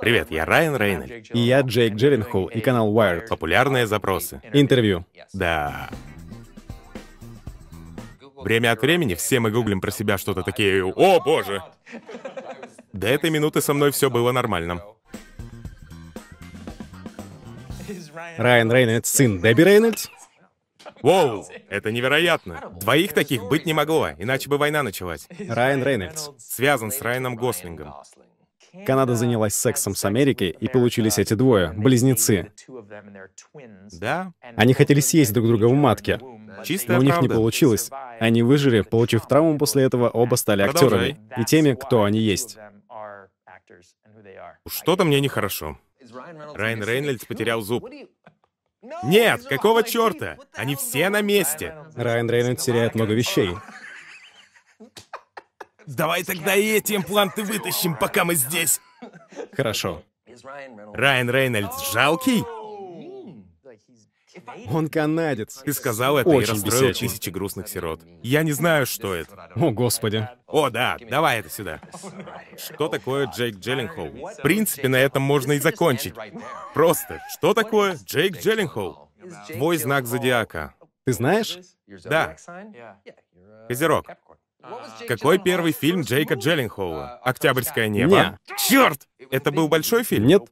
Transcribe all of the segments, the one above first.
Привет, я Райан Рейнольд. И я Джейк Джеренхол и канал Wired. Популярные запросы. Интервью. Да. Время от времени все мы гуглим про себя что-то такие «О, боже!» До этой минуты со мной все было нормально. Райан Рейнольдс сын Дебби Рейнольдс? Воу, это невероятно. Двоих таких быть не могло, иначе бы война началась. Райан Рейнольдс. Связан с Райаном Гослингом. Канада занялась сексом с Америкой, и получились эти двое, близнецы. Да. Они хотели съесть друг друга в матке. Чистая но у них правда. не получилось. Они выжили, получив травму после этого, оба стали актерами и теми, кто они есть. Что-то мне нехорошо. Райан Рейнольдс потерял зуб. Нет, какого черта? Они все на месте. Райан Рейнольдс теряет много вещей. Давай тогда и эти импланты вытащим, пока мы здесь. Хорошо. Райан Рейнольдс жалкий? Он канадец. Ты сказал это Очень и расстроил бесячий. тысячи грустных сирот. Я не знаю, что это. О, господи. О, да, давай это сюда. Что такое Джейк Джеллинхол? В принципе, на этом можно и закончить. Просто, что такое Джейк Джеллинхол? Твой знак зодиака. Ты знаешь? Да. Козерог. Какой первый фильм Джейка Джеллинхоула? «Октябрьское небо». Нет. Черт! Это был большой фильм? Нет.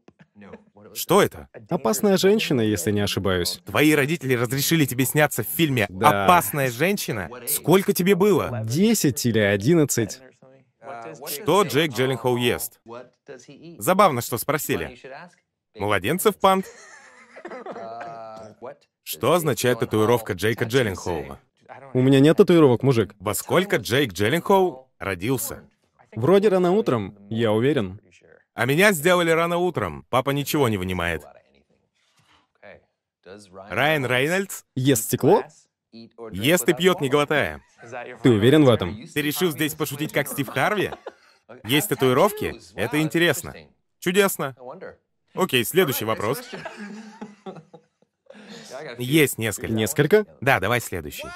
Что это? «Опасная женщина», если не ошибаюсь. Твои родители разрешили тебе сняться в фильме Да. «Опасная женщина»? Сколько тебе было? Десять или одиннадцать? Что Джейк Джеллинхоу ест? Забавно, что спросили. Младенцев пант? Что означает татуировка Джейка Джеллинхоула? У меня нет татуировок, мужик. Во сколько Джейк Джеллинхоу родился? Вроде рано утром, я уверен. А меня сделали рано утром. Папа ничего не вынимает. Райан Рейнольдс? Ест стекло? Ест и пьет, не глотая. Ты уверен в этом? Ты решил здесь пошутить, как Стив Харви? Есть татуировки? Это интересно. Чудесно. Окей, следующий вопрос. Есть несколько. Несколько? Да, давай следующий.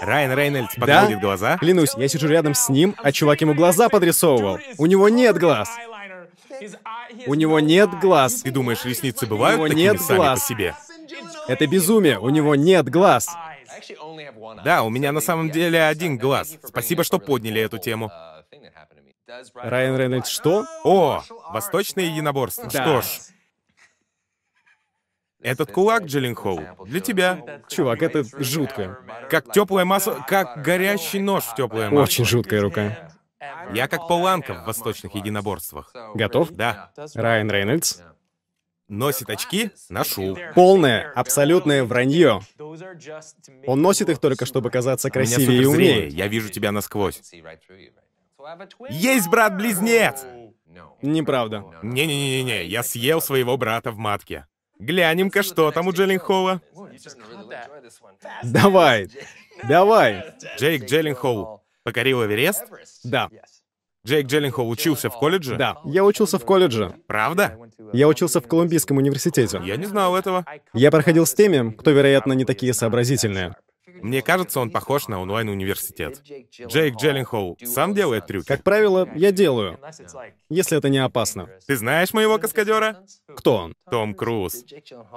Райан Рейнольдс подводит да? глаза? Клянусь, я сижу рядом с ним, а чувак ему глаза подрисовывал. У него нет глаз. У него нет глаз. Ты думаешь, ресницы бывают У него такими нет сами по себе? Это безумие, у него нет глаз. Да, у меня на самом деле один глаз. Спасибо, что подняли эту тему. Э, Райан Рейнольдс что? О, восточное единоборство. Да. Что ж, этот кулак, Джилленхол, для тебя. Чувак, это жутко. Как теплая масса, как горящий нож в теплое масло. Очень жуткая рука. Я как Поланка в восточных единоборствах. Готов? Да. Райан Рейнольдс. Носит очки? Ношу. Полное, абсолютное вранье. Он носит их только, чтобы казаться красивее и умнее. Я вижу тебя насквозь. Есть брат-близнец! Неправда. Не-не-не-не, я съел своего брата в матке. Глянем-ка, что там у Джеллинхола. Давай, давай. Джейк Джеллинхол покорил Эверест? Да. Джейк Джеллинхол учился в колледже? Да. Я учился в колледже. Правда? Я учился в Колумбийском университете. Я не знал этого. Я проходил с теми, кто, вероятно, не такие сообразительные. Мне кажется, он похож на онлайн-университет. Джейк Джеллинхоу сам делает трюки? Как правило, я делаю, если это не опасно. Ты знаешь моего каскадера? Кто он? Том Круз.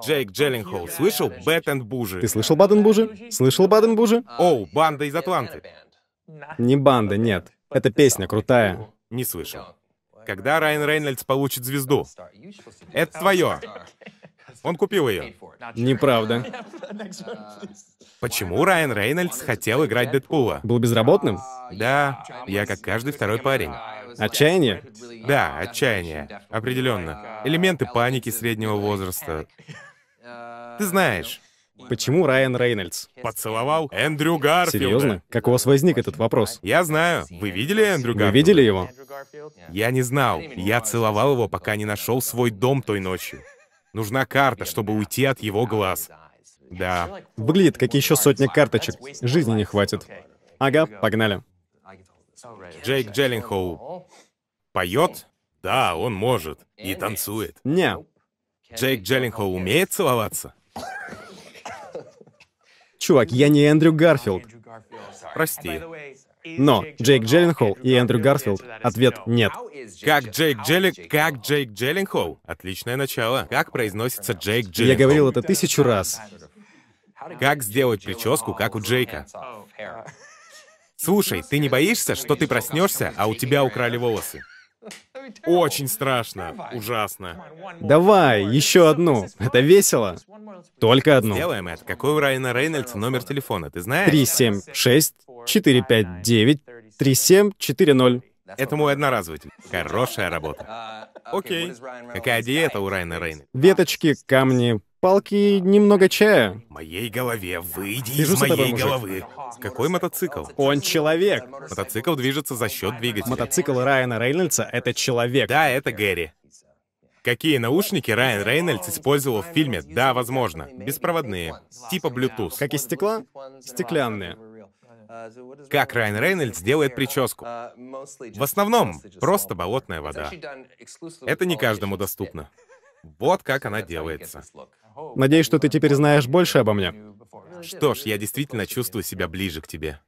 Джейк Джеллинхоу. Слышал Бэттен Бужи? Ты слышал Баден Бужи? Слышал Баден Бужи? Оу, банда из Атланты. Не банда, нет. Это песня крутая. Не слышал. Когда Райан Рейнольдс получит звезду? Это твое. Он купил ее. Неправда. А, Почему Райан Рейнольдс хотел играть Дэдпула? Был безработным? А, да, я как каждый второй парень. Отчаяние? Да, отчаяние. Определенно. Элементы паники среднего возраста. Ты знаешь. Почему Райан Рейнольдс? Поцеловал Эндрю Гарфилда. Серьезно? Как у вас возник этот вопрос? Я знаю. Вы видели Эндрю Гарфилда? Вы видели его? Я не знал. Я целовал его, пока не нашел свой дом той ночью. Нужна карта, чтобы уйти от его глаз. Да. Выглядит, как еще сотня карточек. Жизни не хватит. Ага, погнали. Джейк Джеллинхоу поет? Да, он может. И танцует. Не. Джейк Джеллинхоу умеет целоваться? Чувак, я не Эндрю Гарфилд. Прости. Но Джейк Джеллинхол и Эндрю Гарфилд — ответ нет. Как Джейк Джелли... Как Джейк Джеллинхол? Отличное начало. Как произносится Джейк Джеллинхол? Я говорил это тысячу раз. Как сделать прическу, как у Джейка? Слушай, ты не боишься, что ты проснешься, а у тебя украли волосы? Очень страшно, ужасно. Давай, еще одну. Это весело. Только одну. Сделаем это. Какой у Райана Рейнольдса номер телефона, ты знаешь? 376 459 3740. Это мой одноразовый Хорошая работа. Окей. Какая диета у Райана Рейна? Веточки, камни, палки, немного чая. В моей голове, выйди Сижу из моей тобой, мужик. головы. Какой мотоцикл? Он человек. Мотоцикл движется за счет двигателя. Мотоцикл Райана Рейнольдса — это человек. Да, это Гэри. Какие наушники Райан Рейнольдс использовал в фильме? Да, возможно. Беспроводные. Типа Bluetooth. Как из стекла? Стеклянные. Как Райан Рейнольдс делает прическу? В основном просто болотная вода. Это не каждому доступно. Вот как она делается. Надеюсь, что ты теперь знаешь больше обо мне. Что ж, я действительно чувствую себя ближе к тебе.